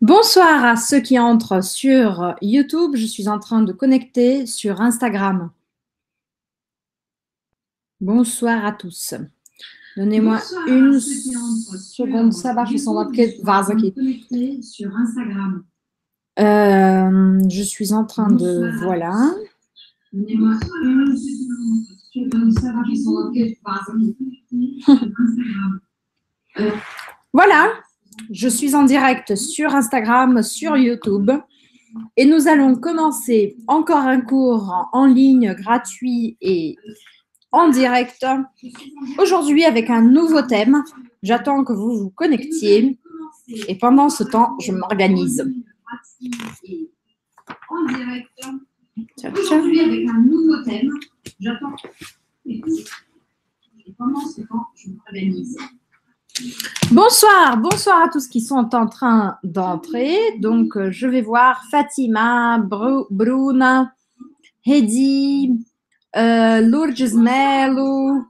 Bonsoir à ceux qui entrent sur YouTube. Je suis en train de connecter sur Instagram. Bonsoir à tous. Donnez-moi une seconde. Ça va, je suis en Sur Instagram. Euh, je suis en train de. Voilà. Euh, voilà. Je suis en direct sur Instagram, sur YouTube. Et nous allons commencer encore un cours en ligne gratuit et en direct. Aujourd'hui avec un nouveau thème. J'attends que vous vous connectiez. Et pendant ce temps, je m'organise. En direct. Aujourd'hui avec un nouveau thème. J'attends. Et pendant ce temps, je m'organise. Bonsoir, bonsoir à tous qui sont en train d'entrer. Donc, euh, je vais voir Fatima, Bruna, Hedi, euh, Lourdes Melo,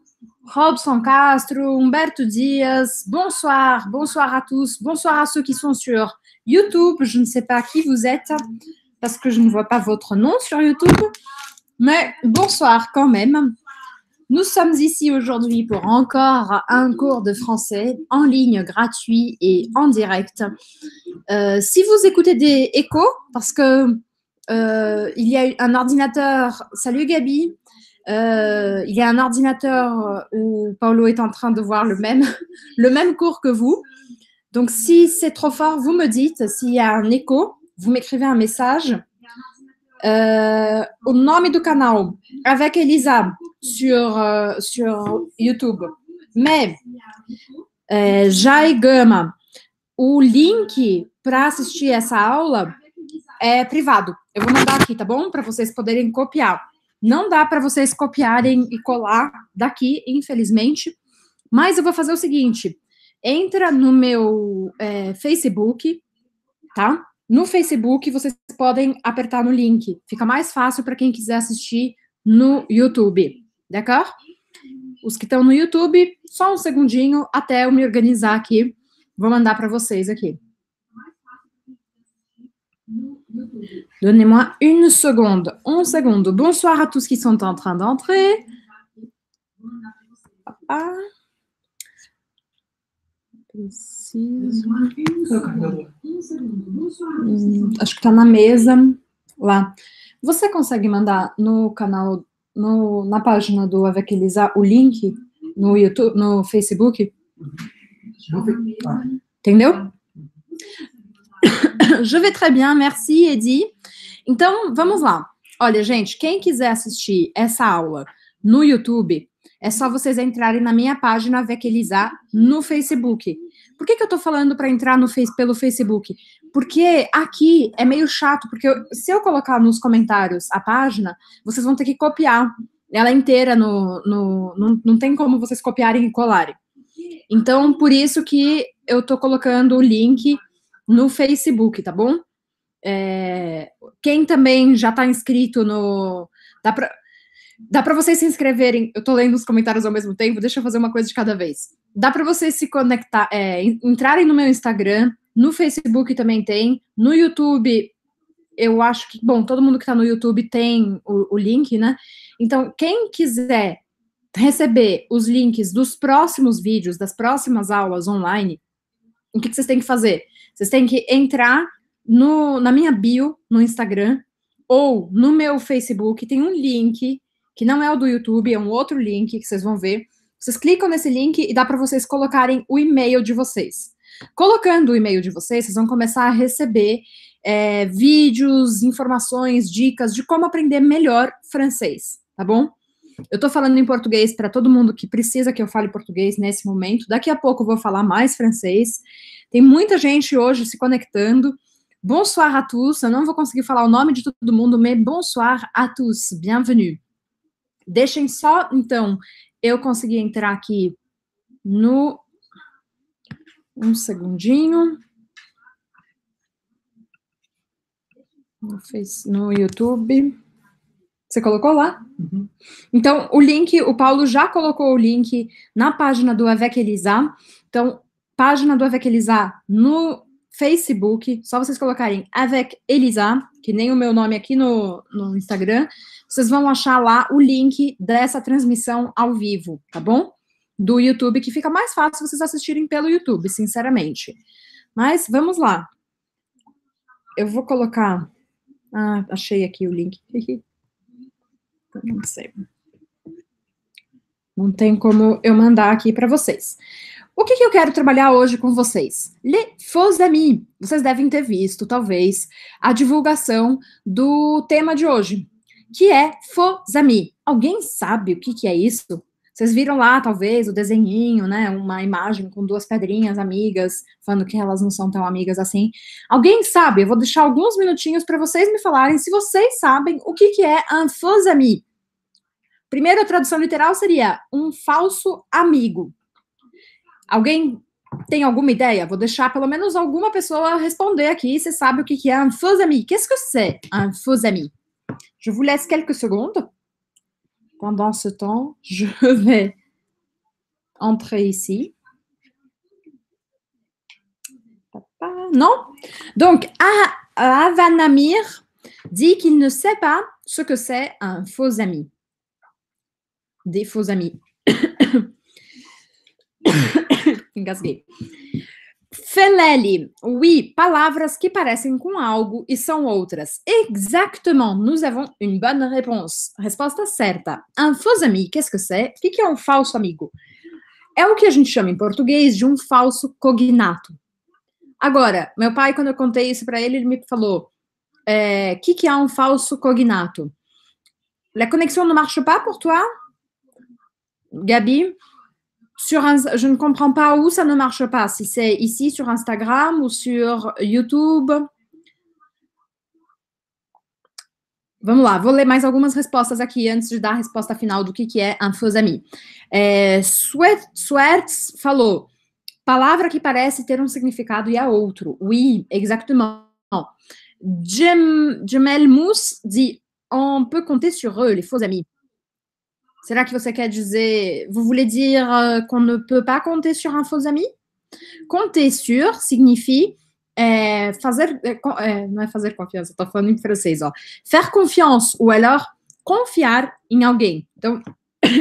Robson Castro, Humberto Dias. Bonsoir, bonsoir à tous, bonsoir à ceux qui sont sur YouTube. Je ne sais pas qui vous êtes parce que je ne vois pas votre nom sur YouTube, mais bonsoir quand même. Nous sommes ici aujourd'hui pour encore un cours de français en ligne gratuit et en direct. Euh, si vous écoutez des échos, parce que euh, il y a un ordinateur. Salut Gabi. Euh, il y a un ordinateur où Paolo est en train de voir le même, le même cours que vous. Donc si c'est trop fort, vous me dites. S'il y a un écho, vous m'écrivez un message Ah, o nome do canal avec Elisa sur, ah, sur YouTube. Mas é, eh, Jai Gama, o link para assistir essa aula é privado. Eu vou mandar aqui, tá bom? Para vocês poderem copiar. Não dá para vocês copiarem e colar daqui, infelizmente. Mas eu vou fazer o seguinte: entra no meu é, Facebook, tá? No Facebook, vocês podem apertar no link. Fica mais fácil para quem quiser assistir no YouTube. D'accord? Os que estão no YouTube, só um segundinho até eu me organizar aqui. Vou mandar para vocês aqui. Donnez-moi une seconde. Un seconde. Bonsoir à tous qui sont en train d'entrer. Ah preciso. Hum, acho que está na mesa lá. Você consegue mandar no canal, no, na página do Avequilizar o link no YouTube, no Facebook? Entendeu? Je vais très bien, merci, Edi. Então, vamos lá. Olha, gente, quem quiser assistir essa aula no YouTube, é só vocês entrarem na minha página Avequilizar no Facebook. Por que, que eu estou falando para entrar no face, pelo Facebook? Porque aqui é meio chato, porque eu, se eu colocar nos comentários a página, vocês vão ter que copiar ela inteira no, no, não, não tem como vocês copiarem e colarem. Então, por isso que eu estou colocando o link no Facebook, tá bom? É, quem também já está inscrito no. dá Pra, Dá para vocês se inscreverem. Eu tô lendo os comentários ao mesmo tempo, deixa eu fazer uma coisa de cada vez. Dá para vocês se conectar, é, entrarem no meu Instagram, no Facebook também tem, no YouTube eu acho que, bom, todo mundo que está no YouTube tem o, o, link, né? Então, quem quiser receber os links dos próximos vídeos, das próximas aulas online, o que, que vocês têm que fazer? Vocês têm que entrar no, na minha bio no Instagram ou no meu Facebook, tem um link que não é o do YouTube, é um outro link que vocês vão ver. Vocês clicam nesse link e dá para vocês colocarem o e-mail de vocês. Colocando o e-mail de vocês, vocês vão começar a receber é, vídeos, informações, dicas de como aprender melhor francês, tá bom? Eu estou falando em português para todo mundo que precisa que eu fale português nesse momento. Daqui a pouco eu vou falar mais francês. Tem muita gente hoje se conectando. Bonsoir à tous. Eu não vou conseguir falar o nome de todo mundo, mas bonsoir à tous. Bienvenue. Deixem só, então, eu conseguir entrar aqui no. Um segundinho. No, no YouTube. Você colocou lá? Uhum. Então, o link, o Paulo já colocou o link na página do AVEC Elisa. Então, página do AVEC Elisa no Facebook, só vocês colocarem Avec Elisa, que nem o meu nome aqui no, no Instagram, vocês vão achar lá o link dessa transmissão ao vivo, tá bom? Do YouTube, que fica mais fácil vocês assistirem pelo YouTube, sinceramente. Mas vamos lá. Eu vou colocar. Ah, achei aqui o link. Não sei. Não tem como eu mandar aqui para vocês. O que, que, eu quero trabalhar hoje com vocês? Le Faux Vocês devem ter visto, talvez, a divulgação do tema de hoje, que é Fozami. Alguém sabe o que, que é isso? Vocês viram lá, talvez, o desenhinho, né? Uma imagem com duas pedrinhas amigas, falando que elas não são tão amigas assim. Alguém sabe? Eu vou deixar alguns minutinhos para vocês me falarem se vocês sabem o que, que é anfosami. Primeiro, a tradução literal seria um falso amigo. Alguém tem alguma ideia? Vou deixar pelo menos alguma pessoa responder aqui. Você sabe o que, que é anfosami? O que é que você? Anfosami. Je vous laisse quelques secondes. Pendant ce temps, je vais entrer ici. Non Donc, Avanamir dit qu'il ne sait pas ce que c'est un faux ami. Des faux amis. Feleli, oui, palavras que parecem com algo e são outras. Exactement, nous avons une bonne réponse. Resposta certa. Un faux ami, qu'est-ce que c'est? O que é um falso amigo? É o que a gente chama em português de um falso cognato. Agora, meu pai, quando eu contei isso para ele, ele me falou: é, que que é um falso cognato? La connexion ne marche pas pour toi? Gabi? sur un, je ne comprends pas où ça ne marche pas, si c'est ici sur Instagram ou sur YouTube. Vamos lá, vou ler mais algumas respostas aqui antes de dar a resposta final do que, que é anfosami. É, Swertz falou, palavra que parece ter um significado e a é outro. Oui, exactement. Jim, Jamel Mousse diz: on peut compter sur eux, les faux amis. là que vous voulez dire euh, qu'on ne peut pas compter sur un faux ami? Compter sur signifie euh, euh, faire Faire confiance ou alors confier en quelqu'un. Donc,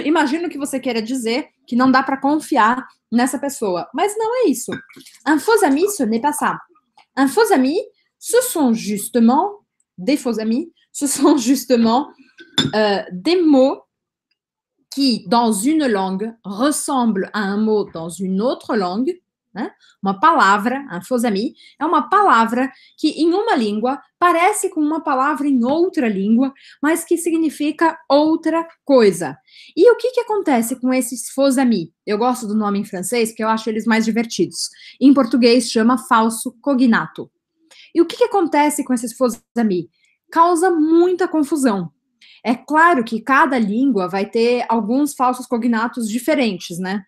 imagino que vous voulez dire que pas dá para confiar personne, mais ce n'est pas ça. Un faux ami, ce n'est pas ça. Un faux ami, ce sont justement des faux amis, ce sont justement des mots qui, dans une langue, ressemble a um mot dans une autre langue, né? uma palavra, anfosami, é uma palavra que em uma língua parece com uma palavra em outra língua, mas que significa outra coisa. E o que, que acontece com esses fosami? Eu gosto do nome em francês porque eu acho eles mais divertidos. Em português chama falso cognato. E o que, que acontece com esses fosami? Causa muita confusão. C'est claro que cada língua vai ter alguns falsos cognatos diferentes, né?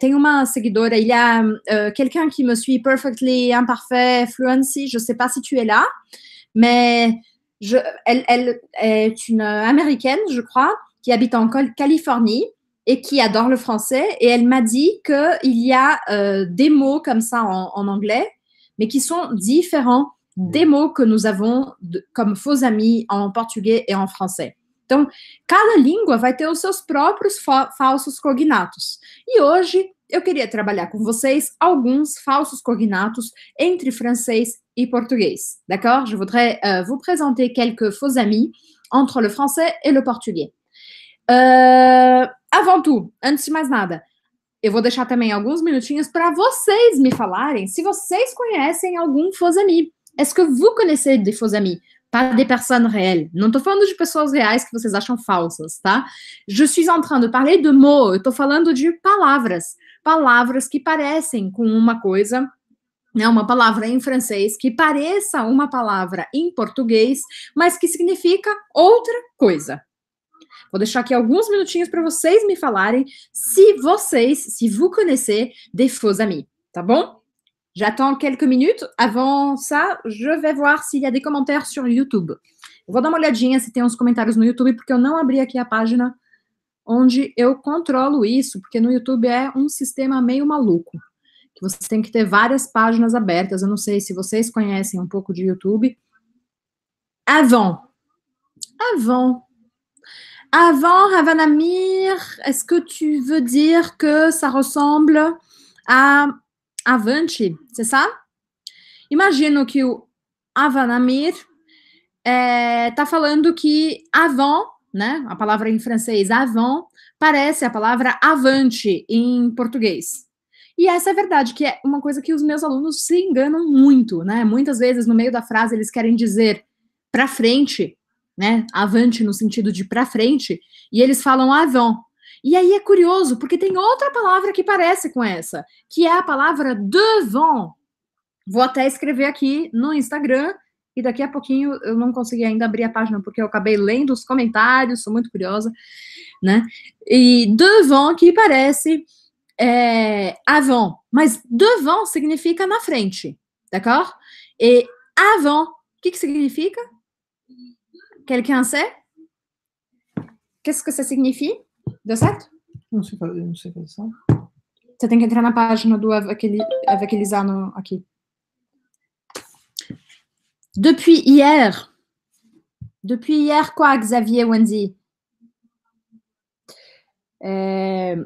tem uma seguidora, il y a quelqu'un qui me suit perfectly, imparfait, fluency, je sais pas si tu es là, mais je, elle, est une américaine, je crois, qui habite en Californie et qui adore le français. Et elle m'a dit qu'il y a euh, des mots comme ça en, en, anglais, mais qui sont différents. des mots que nous avons como faux amis en português e en français. Então, cada língua vai ter os seus próprios fa falsos cognatos. E hoje eu queria trabalhar com vocês alguns falsos cognatos entre francês e português. D'accord Je voudrais euh, vous présenter quelques faux amis entre le français et le portugais. Uh, avant tout, antes de mais nada, eu vou deixar também alguns minutinhos para vocês me falarem se vocês conhecem algum faux ami. Est-ce que vous connaissez des faux amis Pas des personnes réelles. Não estou falando de pessoas reais que vocês acham falsas, tá? Je suis en train de parler de mots. Eu falando de palavras. Palavras que parecem com uma coisa né, uma palavra em francês que pareça uma palavra em português, mas que significa outra coisa. Vou deixar aqui alguns minutinhos para vocês me falarem se vocês, se vous conhecer de faux amis, tá bom? J'attends quelques minutes. Avant ça, je vais voir s'il y a des commentaires sur YouTube. vou dar uma olhadinha se tem uns comentários no YouTube, porque eu não abri aqui a página onde eu controlo isso, porque no YouTube é um sistema meio maluco. Que você tem que ter várias páginas abertas. Eu não sei se vocês conhecem um pouco de YouTube. Avant. Avant. Avant, Ravanamir, est-ce que tu veux dire que ça ressemble à Avante, você sabe? Imagino que o Avanamir é, tá falando que avant, né? A palavra em francês avant parece a palavra avante em português. E essa é a verdade, que é uma coisa que os meus alunos se enganam muito, né? Muitas vezes no meio da frase eles querem dizer para frente, né? Avante no sentido de para frente, e eles falam avant. E aí é curioso, porque tem outra palavra que parece com essa, que é a palavra devant. Vou até escrever aqui no Instagram, e daqui a pouquinho eu não consegui ainda abrir a página, porque eu acabei lendo os comentários, sou muito curiosa, né? E devant que parece é, avant, mas devant significa na frente, d'accord? E avant, o que, que significa? Quelqu'un sait? Qu'est-ce que ça signifie? Deu certo? não sei fazer, não sei fazer Você tem que entrar na página do Evangelizar no, aqui. Depuis hier. Depuis hier, quoi, Xavier Wendy? É...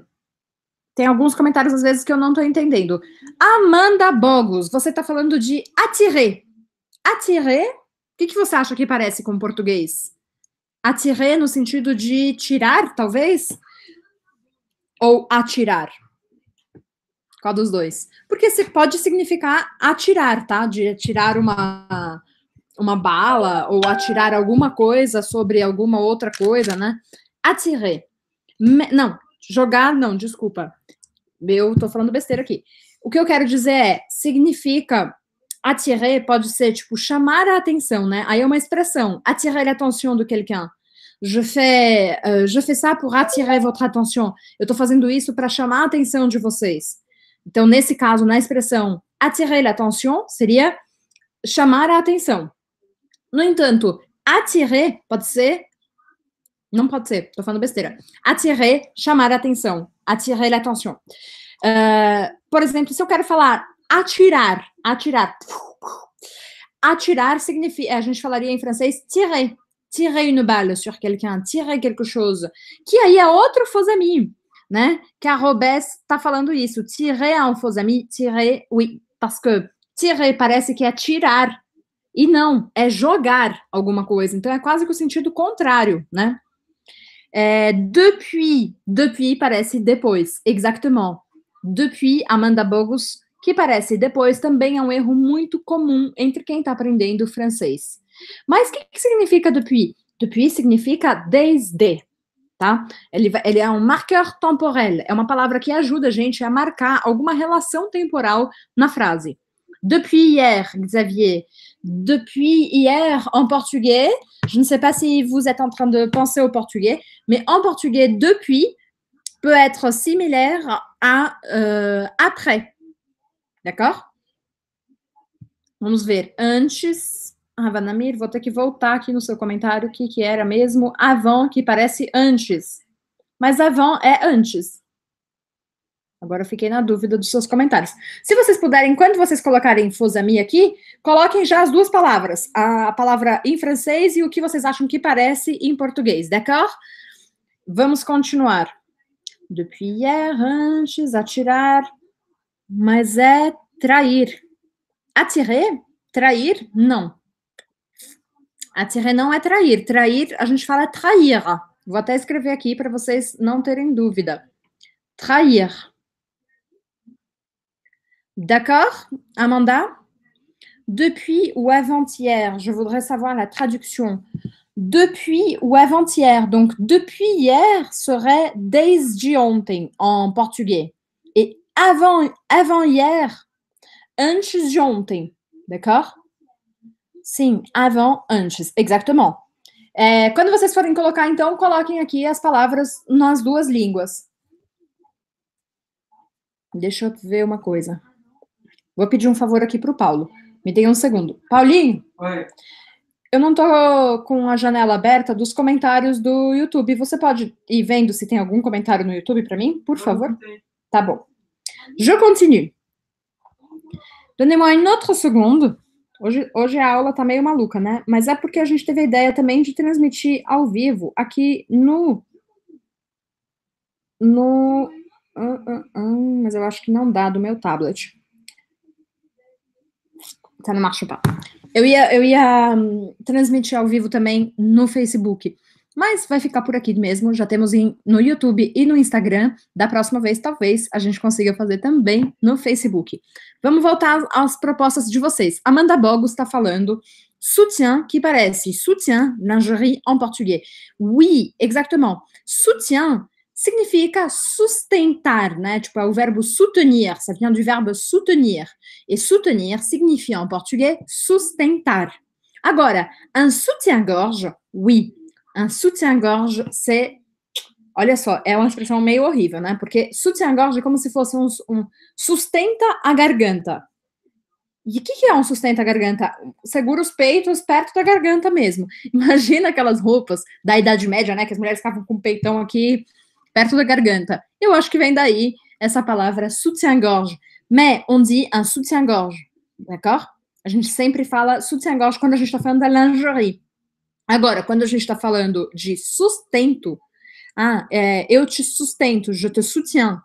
Tem alguns comentários às vezes que eu não estou entendendo. Amanda Bogos, você está falando de atirer. Atirer, o que, que você acha que parece com português? Atirer no sentido de tirar, talvez? ou atirar? Qual dos dois? Porque pode significar atirar, tá? De atirar uma, uma bala ou atirar alguma coisa sobre alguma outra coisa, né? Atirer. não, jogar, não, desculpa. Eu tô falando besteira aqui. O que eu quero dizer é, significa atirar pode ser tipo chamar a atenção, né? Aí é uma expressão, atirer l'attention é do quelqu'un je fais, uh, je fais ça pour attirer votre atenção. Eu estou fazendo isso para chamar a atenção de vocês. Então, nesse caso, na expressão attirer l'attention seria chamar a atenção. No entanto, attirer pode ser. Não pode ser, estou falando besteira. Attirer, chamar a atenção. Attirer l'attention. Uh, por exemplo, se eu quero falar atirar, atirar. Atirar significa. A gente falaria em francês tirer tirer une balle sur quelqu'un, tirar quelque chose, que aí é outro fosami, né? Que a Robes falando isso, tirer a um fosami, tirer, oui, parce que tirer parece que é tirar, e não, é jogar alguma coisa. Então é quase que o sentido contrário, né? É, depuis, depuis parece depois, exatamente. Depuis, Amanda Bogus, que parece depois, também é um erro muito comum entre quem está aprendendo francês. Mais quest que, que signifie « depuis? Depuis significa desde, tá? est un um marqueur temporel, é uma palavra qui ajuda a gente a marcar alguma relação temporal na frase. Depuis hier, Xavier. Depuis hier, en portugais, je ne sais pas si vous êtes en train de penser au portugais, mais en portugais, depuis peut être similaire à euh, après. D'accord Vamos ver. Antes, Ah, Vanamir, vou ter que voltar aqui no seu comentário o que, que era mesmo avant, que parece antes. Mas avant é antes. Agora eu fiquei na dúvida dos seus comentários. Se vocês puderem, quando vocês colocarem Fosami aqui, coloquem já as duas palavras. A palavra em francês e o que vocês acham que parece em português, d'accord? Vamos continuar. Depuis hier, antes, atirar. Mas é trair. Atirer? Trair? Não. Attirar não é trair. Trair, a gente fala trair. Vou até escrever aqui para vocês não terem dúvida. Trahir. D'accord, Amanda Depuis ou avant-hier, je voudrais savoir la traduction. Depuis ou avant-hier, donc depuis hier serait desde ontem en portugais. Et avant, avant hier, antes de ontem, d'accord Sim, avant, antes, Exatamente. É, quando vocês forem colocar, então, coloquem aqui as palavras nas duas línguas. Deixa eu ver uma coisa. Vou pedir um favor aqui para o Paulo. Me dê um segundo. Paulinho! Oi. Eu não estou com a janela aberta dos comentários do YouTube. Você pode ir vendo se tem algum comentário no YouTube para mim, por favor? Tá bom. Je continue. Donnez-moi une autre seconde. Hoje, hoje a aula tá meio maluca, né? Mas é porque a gente teve a ideia também de transmitir ao vivo aqui no. No. Uh, uh, uh, mas eu acho que não dá do meu tablet. Tá no macho, tá? Eu ia, eu ia hum, transmitir ao vivo também no Facebook. Mas vai ficar por aqui mesmo. Já temos no YouTube e no Instagram. Da próxima vez, talvez a gente consiga fazer também no Facebook. Vamos voltar às propostas de vocês. Amanda Bogos está falando soutien que parece soutien lingerie em português. Oui, exatamente. Soutien significa sustentar, né? Tipo, é o verbo soutenir, ça vient do verbo soutenir. E soutenir significa em português sustentar. Agora, um soutien-gorge, oui um soutien-gorge, c'est. Olha só, é uma expressão meio horrível, né? Porque soutien-gorge é como se fosse um, um, sustenta a garganta. E o que, que é um sustenta a garganta? Segura os peitos perto da garganta mesmo. Imagina aquelas roupas da Idade Média, né? Que as mulheres ficavam com o peitão aqui perto da garganta. Eu acho que vem daí essa palavra soutien-gorge. Mais on dit un soutien-gorge, d'accord? A gente sempre fala soutien-gorge quando a gente está falando da lingerie. Agora, quando a gente está falando de sustento, ah, é, eu te sustento, je te soutiens.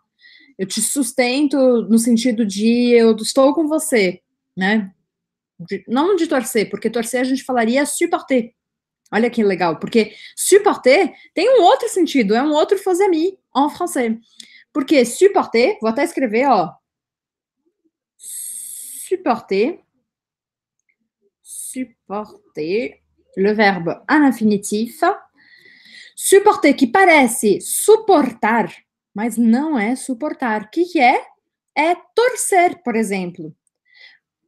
Eu te sustento no sentido de eu estou com você, né? De, não de torcer, porque torcer a gente falaria supporter. Olha que legal, porque supporter tem um outro sentido, é um outro fazer me em francês. Porque supporter, vou até escrever, ó. Supporter. Supporter le verbe à l'infinitif. Suporter, que parece suportar, mas não é suportar. O que é? É torcer, por exemplo.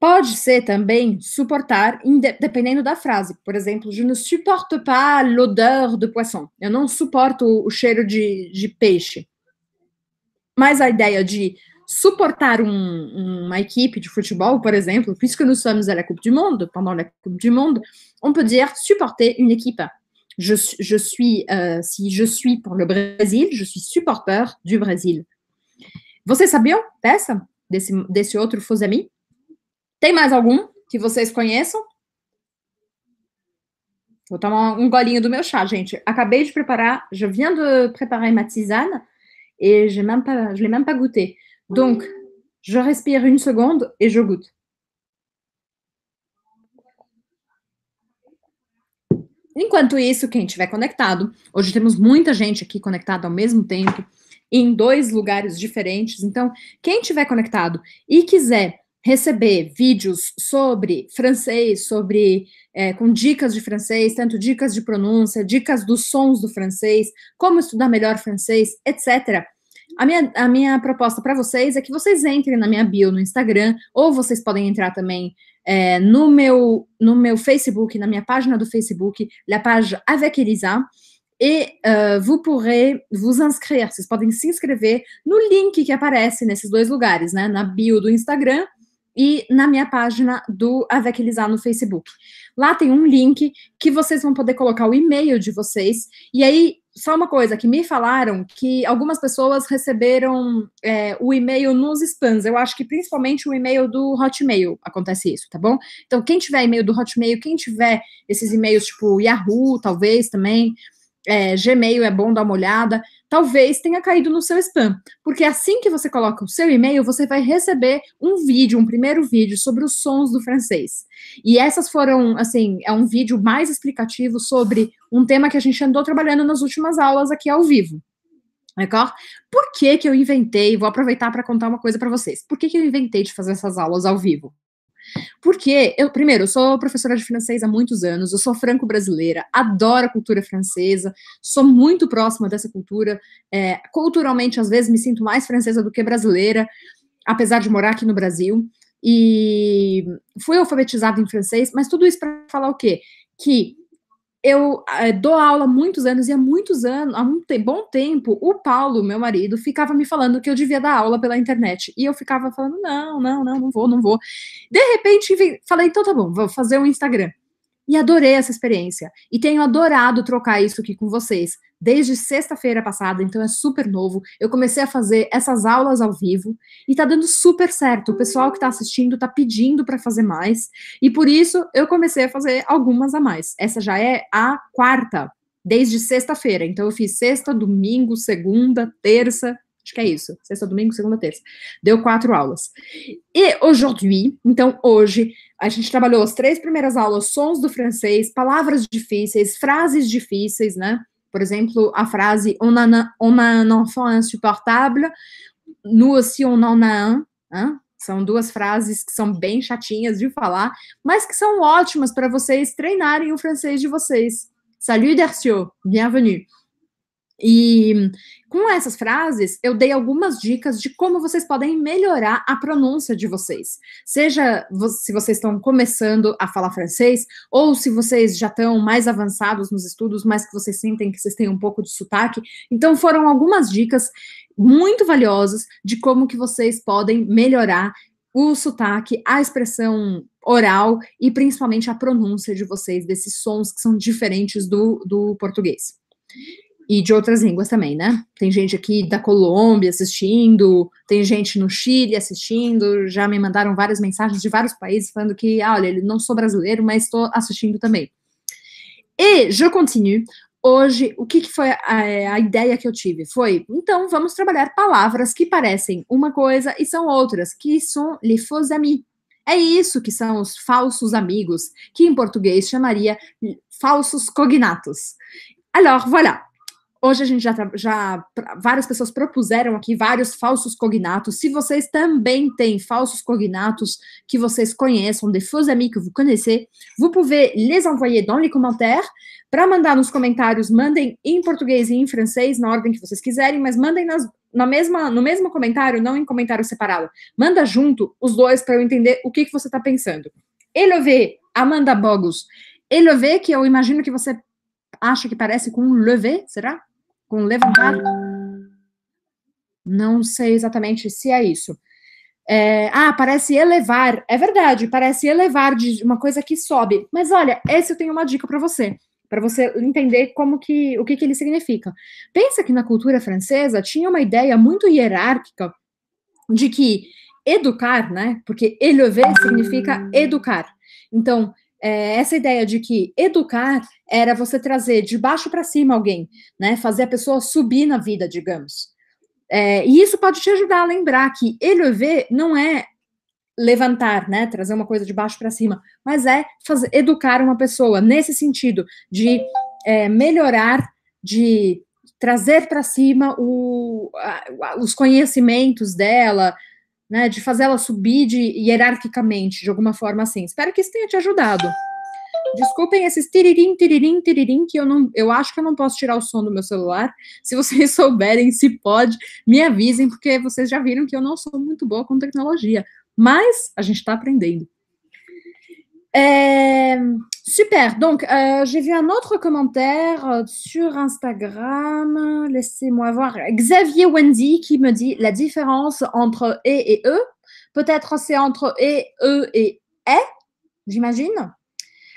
Pode ser também suportar, dependendo da frase. Por exemplo, je ne supporte pas l'odeur de poisson. Eu não suporto o cheiro de, de peixe. Mas a ideia de Supporter une um, équipe de futebol, par exemple, puisque nous sommes à la Coupe du Monde, pendant la Coupe du Monde, on peut dire supporter une équipe. Je, suis, euh, si je suis pour le Brésil, je suis supporter du Brésil. Vous Brésil bien sabiam dessa? Desse, desse outro Fusami? Tem mais algum que vocês conheçam? Vou tomar um golinho do meu chá, gente. Acabei de preparar, je viens de préparer ma tisane et je ne l'ai même pas goûté. Donc, je respire une seconde et je goûte. Enquanto isso, quem estiver conectado, hoje temos muita gente aqui conectada ao mesmo tempo, em dois lugares diferentes. Então, quem estiver conectado e quiser receber vídeos sobre francês, sobre é, com dicas de francês, tanto dicas de pronúncia, dicas dos sons do francês, como estudar melhor francês, etc a minha, a minha proposta para vocês é que vocês entrem na minha bio no Instagram, ou vocês podem entrar também é, no, meu, no meu Facebook, na minha página do Facebook, la page Avec Elisa, e uh, vous pourrez vous inscrire, vocês podem se inscrever no link que aparece nesses dois lugares, né? Na bio do Instagram e na minha página do Avec Elisa no Facebook. Lá tem um link que vocês vão poder colocar o e-mail de vocês, e aí só uma coisa que me falaram que algumas pessoas receberam é, o e-mail nos spams. Eu acho que principalmente o e-mail do Hotmail acontece isso, tá bom? Então, quem tiver e-mail do Hotmail, quem tiver esses e-mails tipo Yahoo, talvez também, é, Gmail é bom dar uma olhada talvez tenha caído no seu spam. Porque assim que você coloca o seu e-mail, você vai receber um vídeo, um primeiro vídeo sobre os sons do francês. E essas foram, assim, é um vídeo mais explicativo sobre um tema que a gente andou trabalhando nas últimas aulas aqui ao vivo. D'accord? Por que, que eu inventei? Vou aproveitar para contar uma coisa para vocês. Por que, que eu inventei de fazer essas aulas ao vivo? Porque eu, primeiro, eu sou professora de francês há muitos anos, eu sou franco-brasileira, adoro a cultura francesa, sou muito próxima dessa cultura. É, culturalmente, às vezes, me sinto mais francesa do que brasileira, apesar de morar aqui no Brasil. E fui alfabetizada em francês, mas tudo isso para falar o quê? Que eu é, dou aula há muitos anos e há muitos anos, há um te bom tempo, o Paulo, meu marido, ficava me falando que eu devia dar aula pela internet. E eu ficava falando: não, não, não, não vou, não vou. De repente, falei: então tá bom, vou fazer um Instagram. E adorei essa experiência. E tenho adorado trocar isso aqui com vocês desde sexta-feira passada, então é super novo. Eu comecei a fazer essas aulas ao vivo e tá dando super certo. O pessoal que tá assistindo tá pedindo para fazer mais e por isso eu comecei a fazer algumas a mais. Essa já é a quarta desde sexta-feira. Então eu fiz sexta, domingo, segunda, terça, acho que é isso. Sexta, domingo, segunda, terça. Deu quatro aulas. E aujourd'hui, então hoje, a gente trabalhou as três primeiras aulas, sons do francês, palavras difíceis, frases difíceis, né? Por exemplo, a frase on a, un, on a un enfant insupportable, nous aussi on en a un. Hein? São duas frases que são bem chatinhas de falar, mas que são ótimas para vocês treinarem o francês de vocês. Salut Dercio, bienvenue. E com essas frases, eu dei algumas dicas de como vocês podem melhorar a pronúncia de vocês. Seja se vocês estão começando a falar francês, ou se vocês já estão mais avançados nos estudos, mas que vocês sentem que vocês têm um pouco de sotaque. Então, foram algumas dicas muito valiosas de como que vocês podem melhorar o sotaque, a expressão oral e principalmente a pronúncia de vocês desses sons que são diferentes do, do português e de outras línguas também, né? Tem gente aqui da Colômbia assistindo, tem gente no Chile assistindo, já me mandaram várias mensagens de vários países falando que, ah, olha, eu não sou brasileiro, mas estou assistindo também. E je continue. Hoje, o que, que foi a, a, ideia que eu tive? Foi, então, vamos trabalhar palavras que parecem uma coisa e são outras, que são les faux amis. É isso que são os falsos amigos, que em português chamaria falsos cognatos. Alors, voilà, Hoje a gente já, já várias pessoas propuseram aqui vários falsos cognatos. Se vocês também têm falsos cognatos que vocês conhecem, de faux amis que vous connaissez, vous pouvez les envoyer dans les commentaires. Para mandar nos comentários, mandem em português e em francês, na ordem que vocês quiserem, mas mandem nas, na mesma, no mesmo comentário, não em comentário separado. Manda junto os dois para eu entender o que, que você está pensando. Elever, Amanda Bogus. Elever, que eu imagino que você acha que parece com um lever, será? com levantar. Não sei exatamente se é isso. É, ah, parece elevar. É verdade, parece elevar de uma coisa que sobe. Mas olha, esse eu tenho uma dica para você, para você entender como que o que, que ele significa. Pensa que na cultura francesa tinha uma ideia muito hierárquica de que educar, né? Porque élever significa educar. Então, é, essa ideia de que educar era você trazer de baixo para cima alguém, né? Fazer a pessoa subir na vida, digamos. É, e isso pode te ajudar a lembrar que elever não é levantar, né? Trazer uma coisa de baixo para cima, mas é fazer, educar uma pessoa nesse sentido de é, melhorar, de trazer para cima o, a, os conhecimentos dela, né, de fazer ela subir de, hierarquicamente, de alguma forma assim. Espero que isso tenha te ajudado. Desculpem esses tiririm, tiririm, tiririm, que eu não, eu acho que eu não posso tirar o som do meu celular. Se vocês souberem, se pode, me avisem, porque vocês já viram que eu não sou muito boa com tecnologia. Mas a gente está aprendendo. É, Super. Donc, euh, j'ai vu un autre commentaire euh, sur Instagram. Laissez-moi voir. Xavier Wendy qui me dit la différence entre e » et e. Peut-être c'est entre et, e et est, j'imagine.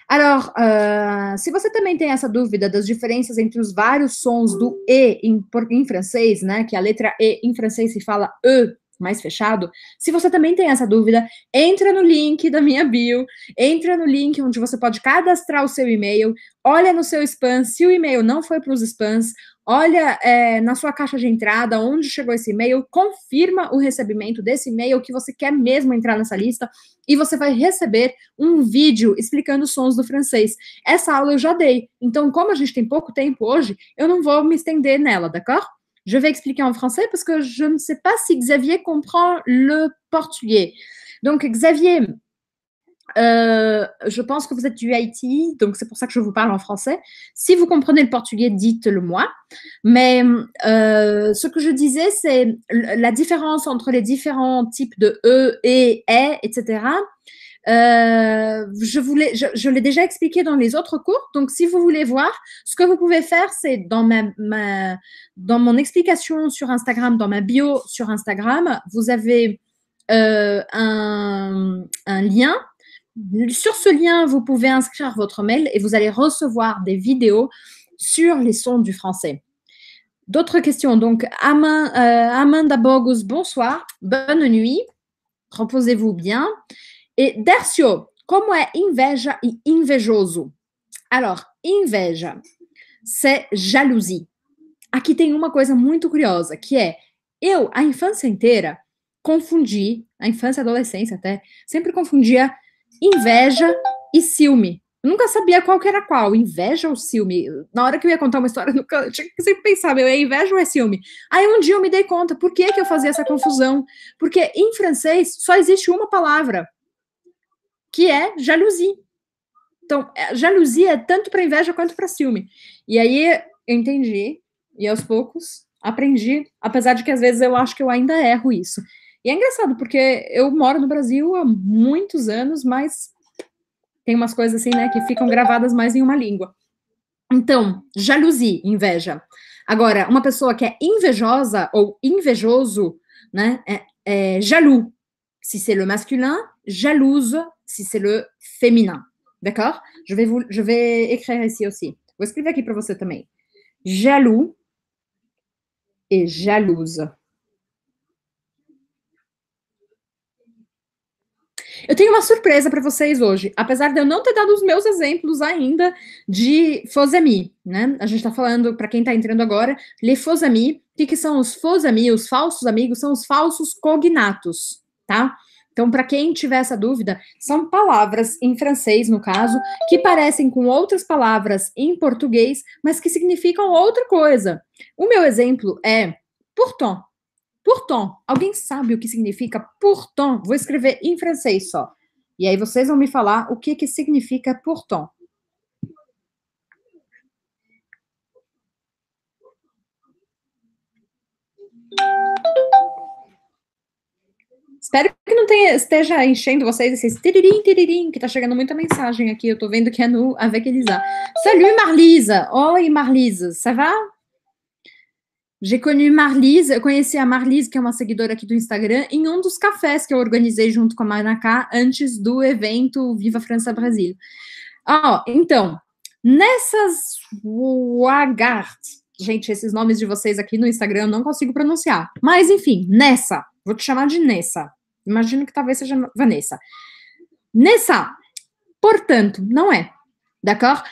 Alors, euh, si vous você também tem essa dúvida das diferenças entre os vários sons do E em, em, francês, né? Que letra E em francês se fala E mais fechado, se você também tem essa dúvida, entra no link da minha bio, entra no link onde você pode cadastrar o seu e-mail, olha no seu spam, se o e-mail não foi para os spams, olha é, na sua caixa de entrada onde chegou esse e-mail, confirma o recebimento desse e-mail que você quer mesmo entrar nessa lista e você vai receber um vídeo explicando os sons do francês. Essa aula eu já dei, então como a gente tem pouco tempo hoje, eu não vou me estender nela, d'accord? Je vais expliquer en français parce que je ne sais pas si Xavier comprend le portugais. Donc, Xavier, euh, je pense que vous êtes du Haïti, donc c'est pour ça que je vous parle en français. Si vous comprenez le portugais, dites-le moi. Mais euh, ce que je disais, c'est la différence entre les différents types de E e »,« E, etc. Euh, je, voulais, je, l'ai déjà expliqué dans les autres cours. Donc, si vous voulez voir, ce que vous pouvez faire, c'est dans, ma, dans mon explication sur Instagram, dans ma bio sur Instagram, vous avez euh, un, un lien sur ce lien, vous pouvez inscrire votre mail et vous allez recevoir des vidéos sur les sons du français. D'autres questions. Donc, Amanda euh, Bogus, bonsoir, bonne nuit, reposez-vous bien. E Dercio, como é inveja e invejoso? Alors, inveja, c'est jalousie. Aqui tem uma coisa muito curiosa, que é eu, a infância inteira, confundi, a infância e adolescência até, sempre confundia inveja e ciúme. Eu nunca sabia qual que era qual, inveja ou ciúme. Na hora que eu ia contar uma história, eu, eu tinha que sempre pensar, meu, é inveja ou é ciúme? Aí um dia eu me dei conta, por que, que eu fazia essa confusão? Porque em francês só existe uma palavra que é jalousie, Então, é, jalousia é tanto para inveja quanto para ciúme. E aí eu entendi, e aos poucos aprendi, apesar de que às vezes eu acho que eu ainda erro isso. E é engraçado, porque eu moro no Brasil há muitos anos, mas tem umas coisas assim, né, que ficam gravadas mais em uma língua. Então, jalousie, inveja. Agora, uma pessoa que é invejosa ou invejoso, né, é, é jaloux. Se c'est le masculin, jalouse si c'est le féminin. D'accord je je vais écrire ici aussi. Vou escrever aqui para você também. Jaloux et jalouse. Eu tenho uma surpresa para vocês hoje, apesar de eu não ter dado os meus exemplos ainda de faux né? A gente está falando, para quem está entrando agora, le faux O que, que são os faux Os falsos amigos são os falsos cognatos, tá? Então, para quem tiver essa dúvida, são palavras em francês, no caso, que parecem com outras palavras em português, mas que significam outra coisa. O meu exemplo é pourtant. Pourtant. Alguém sabe o que significa pourtant? Vou escrever em francês só. E aí vocês vão me falar o que, que significa pourtant. Espero que não tenha, esteja enchendo vocês esses tiririm, tiririm, que tá chegando muita mensagem aqui. Eu tô vendo que é no Avec Elisa. Salut Marlisa! Oi Marlisa, ça va? J'ai connu Marlisa, eu conheci a marlisa que é uma seguidora aqui do Instagram, em um dos cafés que eu organizei junto com a Manacá antes do evento Viva França Brasil. Ó, oh, então, nessas Wagart, gente, esses nomes de vocês aqui no Instagram eu não consigo pronunciar, mas enfim, nessa, vou te chamar de Nessa, Imagino que talvez seja Vanessa. Nessa, portanto, não é. D'accord?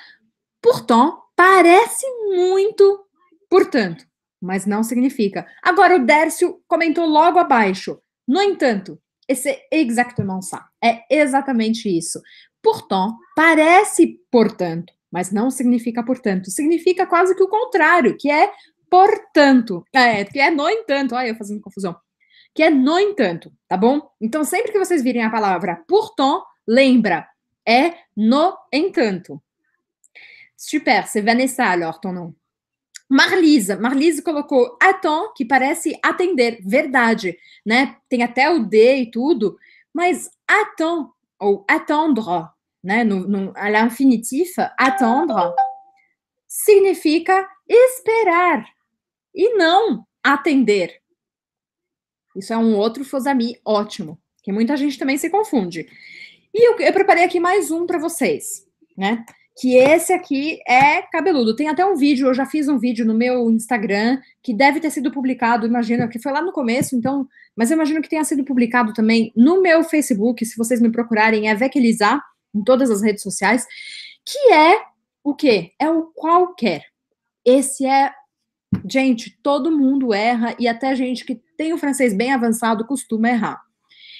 Portanto, parece muito, portanto, mas não significa. Agora, o Dércio comentou logo abaixo. No entanto, esse é exatamente ça. É exatamente isso. Portanto, parece portanto, mas não significa portanto. Significa quase que o contrário, que é portanto. É, que é no entanto. Olha, eu fazendo confusão que é no entanto, tá bom? Então, sempre que vocês virem a palavra pourtant, lembra, é no entanto. Super, c'est Vanessa alors ton nom. Marlisa, Marlisa colocou attend, que parece atender, verdade, né? Tem até o D e tudo, mas attend, ou attendre, né? No, no, a l'infinitif, attendre, significa esperar e não atender, isso é um outro Fosami ótimo, que muita gente também se confunde. E eu, eu preparei aqui mais um para vocês, né? Que esse aqui é cabeludo. Tem até um vídeo, eu já fiz um vídeo no meu Instagram, que deve ter sido publicado, imagino, que foi lá no começo, então, mas eu imagino que tenha sido publicado também no meu Facebook, se vocês me procurarem, é Vequelizar, em todas as redes sociais, que é o quê? É o qualquer. Esse é Gente, todo mundo erra e até gente que tem o francês bem avançado costuma errar.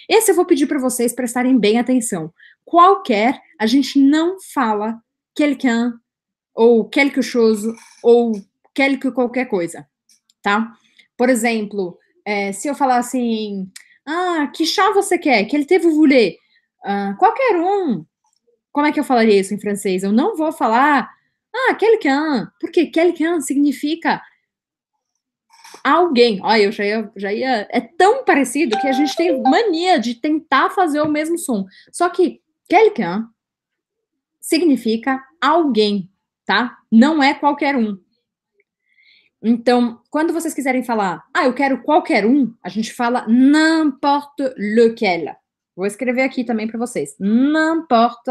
Esse eu vou pedir para vocês prestarem bem atenção. Qualquer, a gente não fala quelqu'un, ou quelque chose, ou quelque qualquer coisa, tá? Por exemplo, é, se eu falar assim, ah, que chá você quer? Que ele teve o voulez? Ah, qualquer um. Como é que eu falaria isso em francês? Eu não vou falar, ah, quelqu'un, porque quelqu'un significa alguém. Olha, eu já ia, já ia. É tão parecido que a gente tem mania de tentar fazer o mesmo som. Só que quelqu'un significa alguém, tá? Não é qualquer um. Então, quando vocês quiserem falar, ah, eu quero qualquer um, a gente fala n'importe lequel. Vou escrever aqui também para vocês. N'importe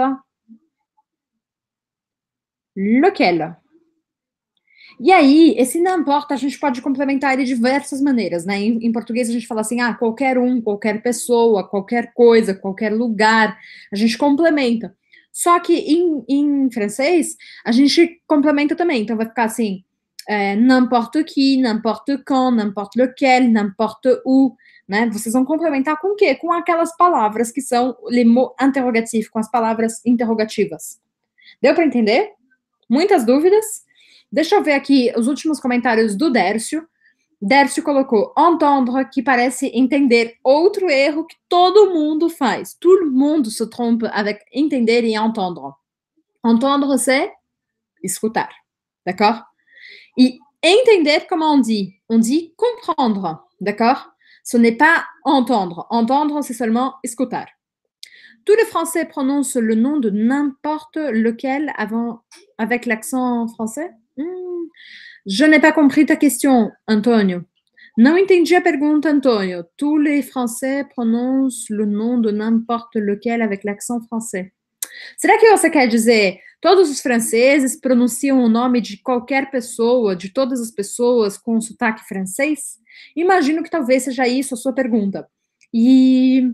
lequel. E aí, esse não importa, a gente pode complementar ele de diversas maneiras, né? Em, em, português a gente fala assim, ah, qualquer um, qualquer pessoa, qualquer coisa, qualquer lugar, a gente complementa. Só que em, em francês, a gente complementa também, então vai ficar assim, é, n'importe qui, n'importe quand, n'importe lequel, n'importe où, né? Vocês vão complementar com o quê? Com aquelas palavras que são les mots interrogatifs, com as palavras interrogativas. Deu para entender? Muitas dúvidas? Deixa eu voir ici les derniers commentaires do Dércio. Dércio colocou entendre, qui parece entender autre erreur que tout le monde fait. Tout le monde se trompe avec entendre » et « entendre. Entendre, c'est écouter ». D'accord Et entender, comment on dit On dit comprendre. D'accord Ce n'est pas entendre. Entendre, c'est seulement écouter ». Tous les Français prononcent le nom de n'importe lequel avec l'accent français Hum, je n'ai pas compris ta question, Antônio. Não entendi a pergunta, Antônio. Tous les Français prononcent le nom de n'importe lequel avec l'accent français. Será que você quer dizer todos os franceses pronunciam o nome de qualquer pessoa, de todas as pessoas com um sotaque francês? Imagino que talvez seja isso a sua pergunta. E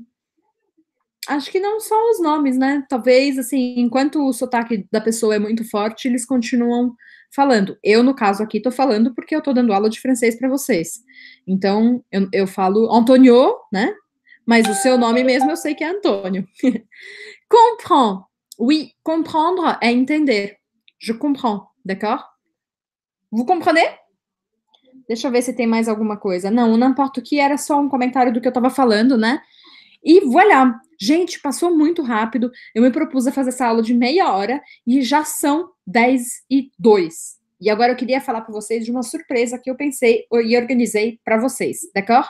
Acho que não só os nomes, né? Talvez, assim, enquanto o sotaque da pessoa é muito forte, eles continuam falando. Eu, no caso aqui, tô falando porque eu tô dando aula de francês para vocês. Então, eu, eu falo Antonio, né? Mas o seu nome mesmo eu sei que é Antônio. comprend. Oui, comprendre é entender. Je comprends, d'accord? Vous comprenez? Deixa eu ver se tem mais alguma coisa. Não, não importa o que era só um comentário do que eu tava falando, né? E voilà. Gente, passou muito rápido. Eu me propus a fazer essa aula de meia hora e já são 10 e 2. E agora eu queria falar para vocês de uma surpresa que eu pensei e organizei para vocês, d'accord?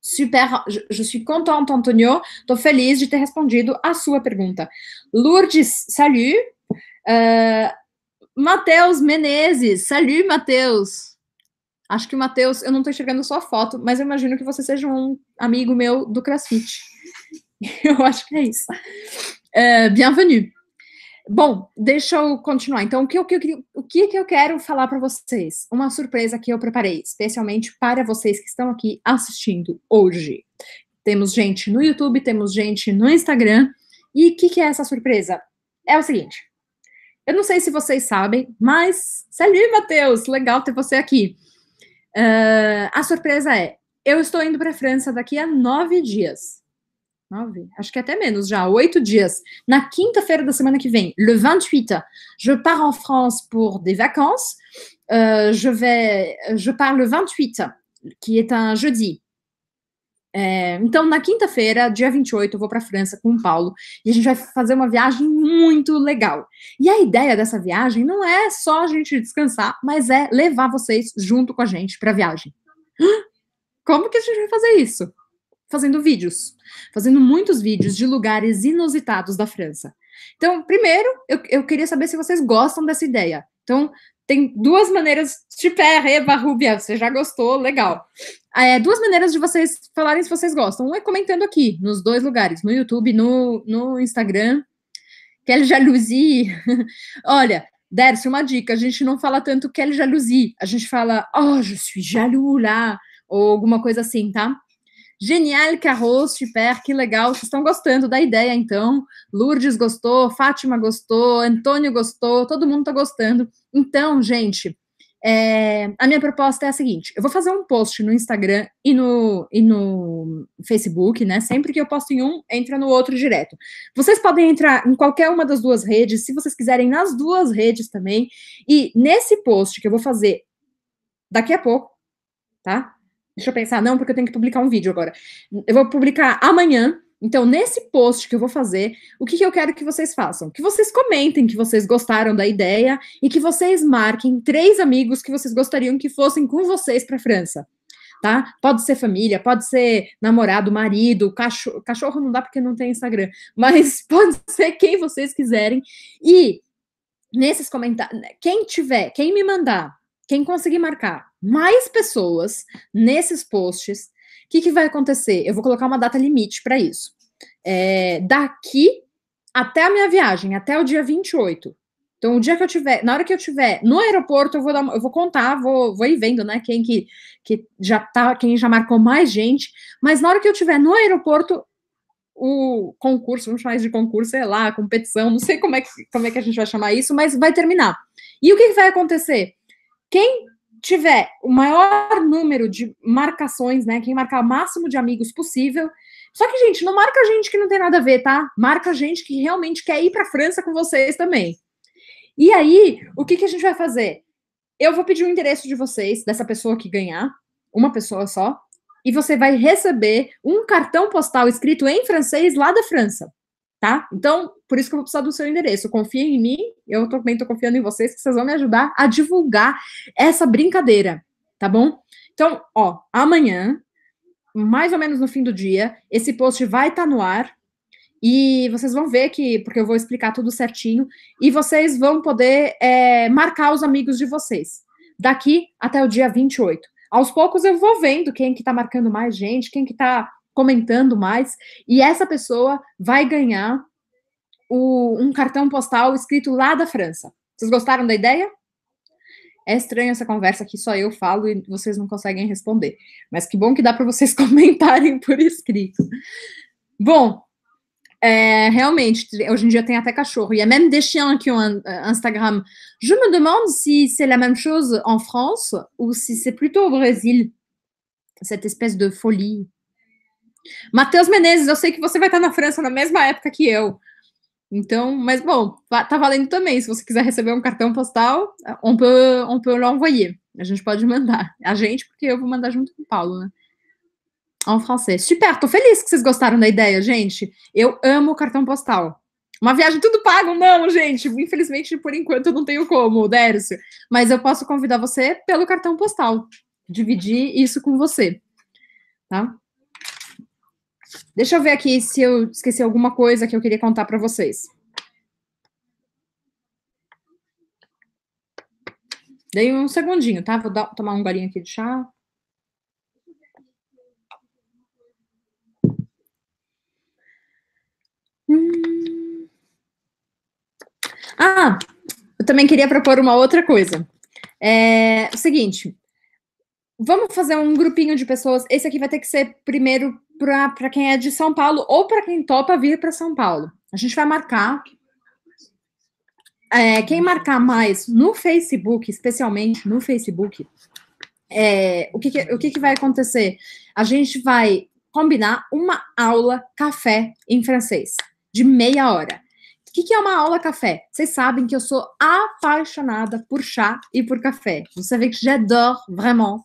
Super, je, suis contente, Antonio. Estou feliz de ter respondido a sua pergunta. Lourdes, salut. Uh, ah, Matheus Menezes, salut, Matheus. Acho que o Matheus, eu não estou enxergando a sua foto, mas eu imagino que você seja um amigo meu do CrossFit. Eu acho que é isso. Uh, bienvenue. Bom, deixa eu continuar. Então, o que, eu, o que, que eu quero falar para vocês? Uma surpresa que eu preparei, especialmente para vocês que estão aqui assistindo hoje. Temos gente no YouTube, temos gente no Instagram. E o que, que é essa surpresa? É o seguinte. Eu não sei se vocês sabem, mas. Salve, Matheus! Legal ter você aqui. Uh, a surpresa é: eu estou indo para a França daqui a nove dias nove, acho que é até menos já, oito dias. Na quinta-feira da semana que vem, le 28, je pars en France pour des vacances. Euh, je vais, je pars le 28, que é um jeudi. É, então, na quinta-feira, dia 28, eu vou para a França com o Paulo e a gente vai fazer uma viagem muito legal. E a ideia dessa viagem não é só a gente descansar, mas é levar vocês junto com a gente para a viagem. Como que a gente vai fazer isso? fazendo vídeos, fazendo muitos vídeos de lugares inusitados da França. Então, primeiro, eu, eu queria saber se vocês gostam dessa ideia. Então, tem duas maneiras, Tipper, Eva, Rubia, você já gostou, legal. É, duas maneiras de vocês falarem se vocês gostam. Um é comentando aqui, nos dois lugares, no YouTube, no, no Instagram. Quel jalousie. Olha, Dércio, uma dica, a gente não fala tanto quel jalousie, a gente fala, oh, je suis jaloux lá, ou alguma coisa assim, tá? Genial, arroz, super, que legal. Vocês estão gostando da ideia, então. Lourdes gostou, Fátima gostou, Antônio gostou, todo mundo está gostando. Então, gente, é, a minha proposta é a seguinte: eu vou fazer um post no Instagram e no, e no Facebook, né? Sempre que eu posto em um, entra no outro direto. Vocês podem entrar em qualquer uma das duas redes, se vocês quiserem, nas duas redes também. E nesse post que eu vou fazer daqui a pouco, tá? Deixa eu pensar, não, porque eu tenho que publicar um vídeo agora. Eu vou publicar amanhã. Então, nesse post que eu vou fazer, o que, que eu quero que vocês façam? Que vocês comentem que vocês gostaram da ideia e que vocês marquem três amigos que vocês gostariam que fossem com vocês para a França. Tá? Pode ser família, pode ser namorado, marido, cachorro, cachorro não dá porque não tem Instagram, mas pode ser quem vocês quiserem. E nesses comentários, quem tiver, quem me mandar quem conseguir marcar mais pessoas nesses posts, o que, que vai acontecer? Eu vou colocar uma data limite para isso. É, daqui até a minha viagem, até o dia 28. Então, o dia que eu tiver, na hora que eu tiver no aeroporto, eu vou, dar, eu vou contar, vou, vou ir vendo, né? Quem que, que já tá, quem já marcou mais gente. Mas na hora que eu tiver no aeroporto, o concurso, vamos chamar de concurso, sei lá, competição, não sei como é que, como é que a gente vai chamar isso, mas vai terminar. E o que, que vai acontecer? Quem tiver o maior número de marcações, né? Quem marcar o máximo de amigos possível. Só que, gente, não marca gente que não tem nada a ver, tá? Marca gente que realmente quer ir para a França com vocês também. E aí, o que, que a gente vai fazer? Eu vou pedir o endereço de vocês, dessa pessoa que ganhar, uma pessoa só, e você vai receber um cartão postal escrito em francês lá da França tá? Então, por isso que eu vou precisar do seu endereço. Confia em mim, eu também tô confiando em vocês, que vocês vão me ajudar a divulgar essa brincadeira, tá bom? Então, ó, amanhã, mais ou menos no fim do dia, esse post vai estar tá no ar, e vocês vão ver que, porque eu vou explicar tudo certinho, e vocês vão poder é, marcar os amigos de vocês daqui até o dia 28. Aos poucos eu vou vendo quem que tá marcando mais gente, quem que tá comentando mais, e essa pessoa vai ganhar o, um cartão postal escrito lá da França. Vocês gostaram da ideia? É estranha essa conversa que só eu falo e vocês não conseguem responder. Mas que bom que dá para vocês comentarem por escrito. Bom, é, realmente, hoje em dia tem até cachorro. e há é mesmo même des chiens euh, Instagram. Je me demande si c'est la même chose en France ou si c'est plutôt au Brésil, cette espèce de folie. Matheus Menezes, eu sei que você vai estar na França na mesma época que eu. Então, mas bom, tá valendo também. Se você quiser receber um cartão postal, on peut, on peut l'envoyer. A gente pode mandar. A gente, porque eu vou mandar junto com o Paulo, né? En francês. Super, tô feliz que vocês gostaram da ideia, gente. Eu amo o cartão postal. Uma viagem tudo pago, não, gente. Infelizmente, por enquanto, eu não tenho como, Dércio. Mas eu posso convidar você pelo cartão postal. Dividir isso com você. Tá? Deixa eu ver aqui se eu esqueci alguma coisa que eu queria contar para vocês. Dei um segundinho, tá? Vou dar, tomar um golinho aqui de chá. Hum. Ah, eu também queria propor uma outra coisa. É o seguinte, vamos fazer um grupinho de pessoas. Esse aqui vai ter que ser primeiro para quem é de São Paulo ou para quem topa vir para São Paulo. A gente vai marcar. É, quem marcar mais no Facebook, especialmente no Facebook, é, o, que, que o que, que vai acontecer? A gente vai combinar uma aula café em francês de meia hora. O que, que é uma aula café? Vocês sabem que eu sou apaixonada por chá e por café. Você savez que j'adore vraiment.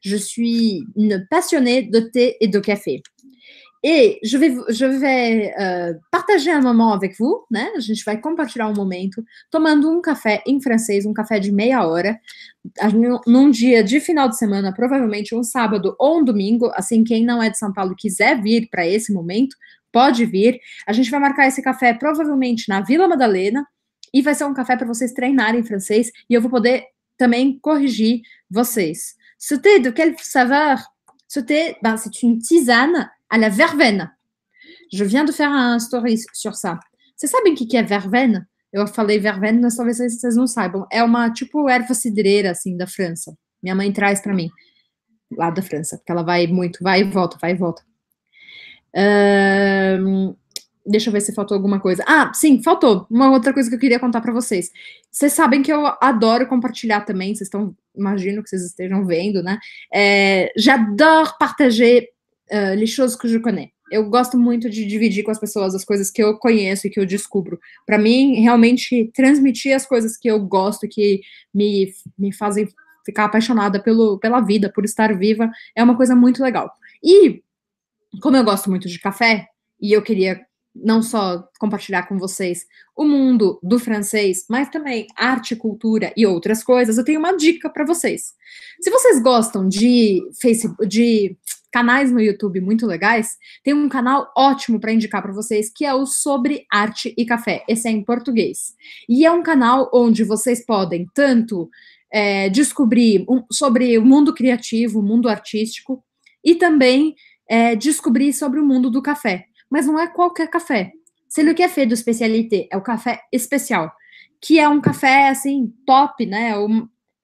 Je suis une passionnée de thé et de café. Et je vais, je vais euh, partager un moment avec vous, né? A gente vai compartilhar um momento tomando um café em francês, um café de meia hora, num dia de final de semana, provavelmente um sábado ou um domingo. Assim, quem não é de São Paulo quiser vir para esse momento, pode vir. A gente vai marcar esse café provavelmente na Vila Madalena e vai ser um café para vocês treinarem francês e eu vou poder também corrigir vocês. Ce de quel saveur Ce ben, c'est une tisane à la verveine. Je viens de faire un story sur ça. Vocês sabem o que é verveine? Eu falei verveine, mas talvez vocês não saibam. É uma tipo erva cidreira assim da França. Minha mãe traz para mim lá da França, porque ela vai muito, vai e volta, vai e volta deixa eu ver se faltou alguma coisa. Ah, sim, faltou. Uma outra coisa que eu queria contar para vocês. Vocês sabem que eu adoro compartilhar também, vocês estão, imagino que vocês estejam vendo, né? É, J'adore partager uh, les choses que je connais. Eu gosto muito de dividir com as pessoas as coisas que eu conheço e que eu descubro. Para mim, realmente transmitir as coisas que eu gosto, que me, me fazem ficar apaixonada pelo, pela vida, por estar viva, é uma coisa muito legal. E como eu gosto muito de café, e eu queria não só compartilhar com vocês o mundo do francês, mas também arte, cultura e outras coisas, eu tenho uma dica para vocês. Se vocês gostam de Facebook, de canais no YouTube muito legais, tem um canal ótimo para indicar para vocês que é o Sobre Arte e Café. Esse é em português. E é um canal onde vocês podem tanto é, descobrir um, sobre o mundo criativo, o mundo artístico e também é, descobrir sobre o mundo do café. Mas não é qualquer café. Celui Café do Specialité é o café especial, que é um café, assim, top, né?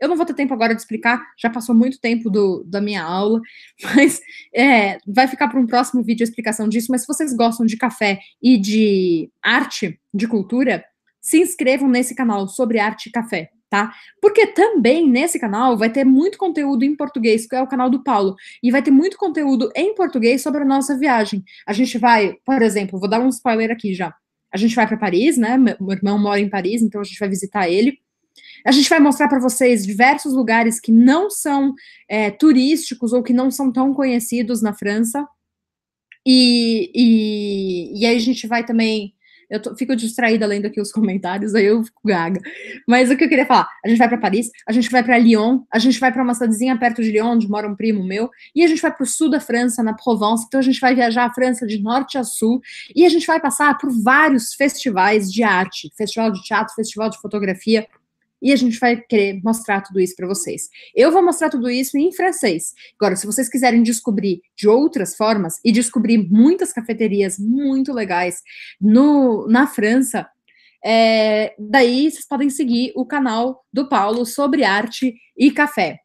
Eu não vou ter tempo agora de explicar, já passou muito tempo do, da minha aula, mas é, vai ficar para um próximo vídeo a explicação disso. Mas se vocês gostam de café e de arte, de cultura, se inscrevam nesse canal sobre arte e café. Tá? Porque também nesse canal vai ter muito conteúdo em português, que é o canal do Paulo, e vai ter muito conteúdo em português sobre a nossa viagem. A gente vai, por exemplo, vou dar um spoiler aqui já. A gente vai para Paris, né? Meu irmão mora em Paris, então a gente vai visitar ele. A gente vai mostrar para vocês diversos lugares que não são é, turísticos ou que não são tão conhecidos na França. E, e, e aí a gente vai também eu tô, fico distraída lendo aqui os comentários, aí eu fico gaga. Mas o que eu queria falar? A gente vai para Paris, a gente vai para Lyon, a gente vai para uma cidadezinha perto de Lyon, onde mora um primo meu, e a gente vai para o sul da França, na Provence. Então a gente vai viajar a França de norte a sul, e a gente vai passar por vários festivais de arte, festival de teatro, festival de fotografia e a gente vai querer mostrar tudo isso para vocês. Eu vou mostrar tudo isso em francês. Agora, se vocês quiserem descobrir de outras formas e descobrir muitas cafeterias muito legais no, na França, é, daí vocês podem seguir o canal do Paulo sobre arte e café.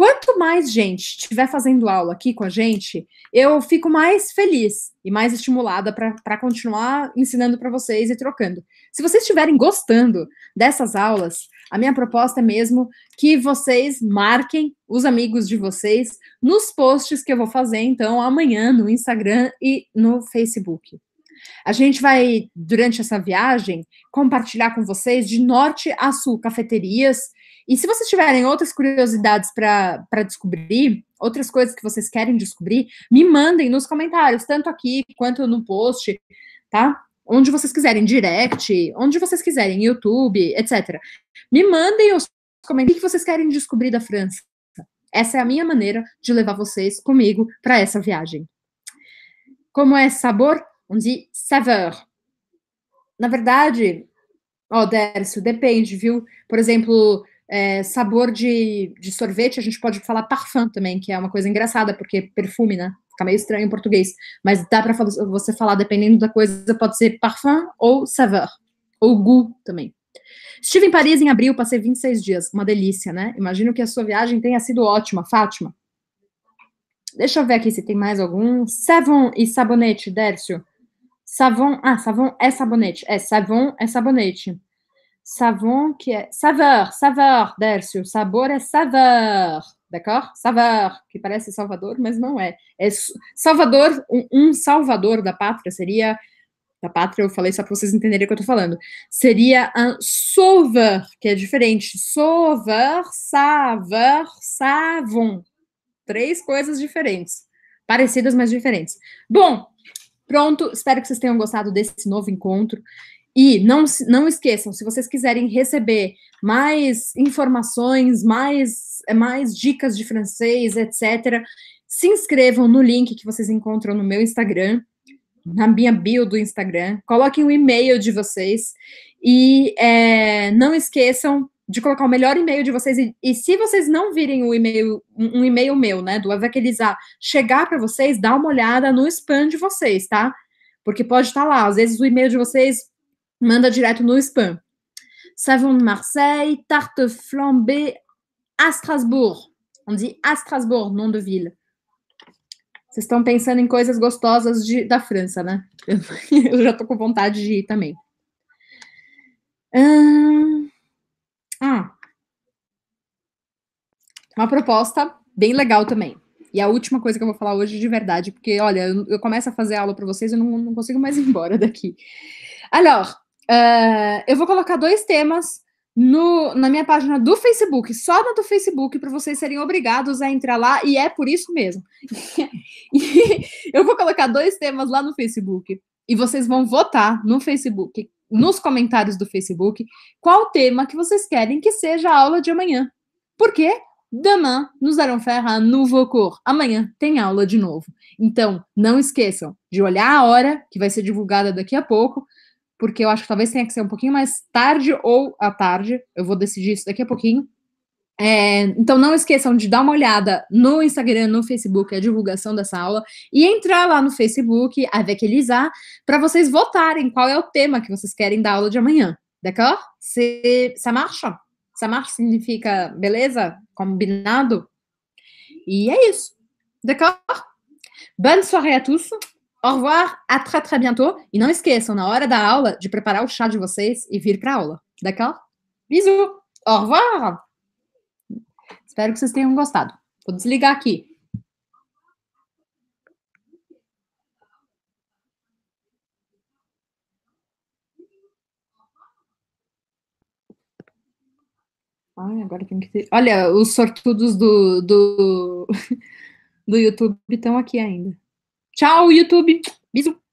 Quanto mais gente estiver fazendo aula aqui com a gente, eu fico mais feliz e mais estimulada para continuar ensinando para vocês e trocando. Se vocês estiverem gostando dessas aulas, a minha proposta é mesmo que vocês marquem os amigos de vocês nos posts que eu vou fazer, então, amanhã no Instagram e no Facebook. A gente vai, durante essa viagem, compartilhar com vocês de norte a sul cafeterias e se vocês tiverem outras curiosidades para descobrir, outras coisas que vocês querem descobrir, me mandem nos comentários, tanto aqui quanto no post, tá? Onde vocês quiserem, direct, onde vocês quiserem, YouTube, etc. Me mandem os comentários o que vocês querem descobrir da França. Essa é a minha maneira de levar vocês comigo para essa viagem. Como é sabor? On dit saveur. Na verdade, ó, oh, Dércio, depende, viu? Por exemplo, é, sabor de, de sorvete, a gente pode falar parfum também, que é uma coisa engraçada, porque perfume, né? Fica meio estranho em português. Mas dá para você falar, dependendo da coisa, pode ser parfum ou saveur, ou goût também. Estive em Paris em abril, passei 26 dias. Uma delícia, né? Imagino que a sua viagem tenha sido ótima, Fátima. Deixa eu ver aqui se tem mais algum. Savon e sabonete, Dércio. Savon, ah, savon é sabonete. É, savon é sabonete savon qui est saveur, saveur, Dércio. Sabor é saveur, d'accord? Saveur, que parece Salvador, mas não é. é Salvador, um, um salvador da pátria seria da pátria, eu falei só para vocês entenderem o que eu estou falando. Seria um sauveur, que é diferente. Sauveur, saveur, savon. Três coisas diferentes. Parecidas, mas diferentes. Bom, pronto. Espero que vocês tenham gostado desse novo encontro. E não, não esqueçam, se vocês quiserem receber mais informações, mais, mais dicas de francês, etc., se inscrevam no link que vocês encontram no meu Instagram, na minha bio do Instagram, coloquem o e-mail de vocês e é, não esqueçam de colocar o melhor e-mail de vocês. E, e se vocês não virem o e-mail, um, e-mail meu, né, do Evangelizar, ah, chegar para vocês, dá uma olhada no spam de vocês, tá? Porque pode estar tá lá, às vezes o e-mail de vocês Manda direto no spam. Savon de Marseille, tarte flambée à Strasbourg. On dit à Strasbourg, nom de ville. Vocês estão pensando em coisas gostosas de, da França, né? Eu já tô com vontade de ir também. Hum, ah, uma proposta bem legal também. E a última coisa que eu vou falar hoje de verdade, porque olha, eu, começo a fazer aula para vocês, eu não, não, consigo mais ir embora daqui. Alors, Uh, eu vou colocar dois temas no, na minha página do Facebook, só na do Facebook, para vocês serem obrigados a entrar lá, e é por isso mesmo. eu vou colocar dois temas lá no Facebook, e vocês vão votar no Facebook, nos comentários do Facebook, qual tema que vocês querem que seja a aula de amanhã. Por quê? Demain, darão allons no un Amanhã tem aula de novo. Então, não esqueçam de olhar a hora, que vai ser divulgada daqui a pouco, porque eu acho que talvez tenha que ser um pouquinho mais tarde ou à tarde. Eu vou decidir isso daqui a pouquinho. É, então não esqueçam de dar uma olhada no Instagram, no Facebook, a divulgação dessa aula e entrar lá no Facebook, avec Elisa, para vocês votarem qual é o tema que vocês querem da aula de amanhã. D'accord? Se, ça marche? Ça marche significa beleza? Combinado? E é isso. D'accord? Bonne soirée à tous. Au revoir, à très très bientôt. E não esqueçam, na hora da aula, de preparar o chá de vocês e vir para a aula. D'accord? Bisous! Au revoir! Espero que vocês tenham gostado. Vou desligar aqui. Ai, agora tem que ter... Olha, os sortudos do, do, do YouTube estão aqui ainda. Tchau, YouTube. Bisous.